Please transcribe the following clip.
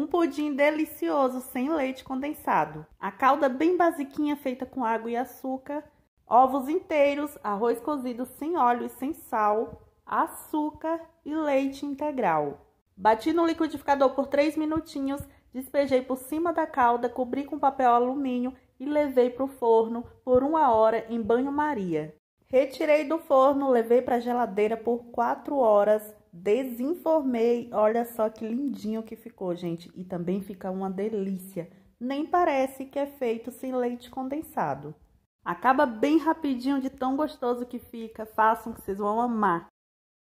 Um pudim delicioso sem leite condensado. A calda bem basiquinha feita com água e açúcar. Ovos inteiros, arroz cozido sem óleo e sem sal, açúcar e leite integral. Bati no liquidificador por 3 minutinhos, despejei por cima da calda, cobri com papel alumínio e levei para o forno por uma hora em banho-maria. Retirei do forno, levei para a geladeira por 4 horas, Desenformei, olha só que lindinho que ficou, gente. E também fica uma delícia. Nem parece que é feito sem leite condensado. Acaba bem rapidinho de tão gostoso que fica. Façam que vocês vão amar.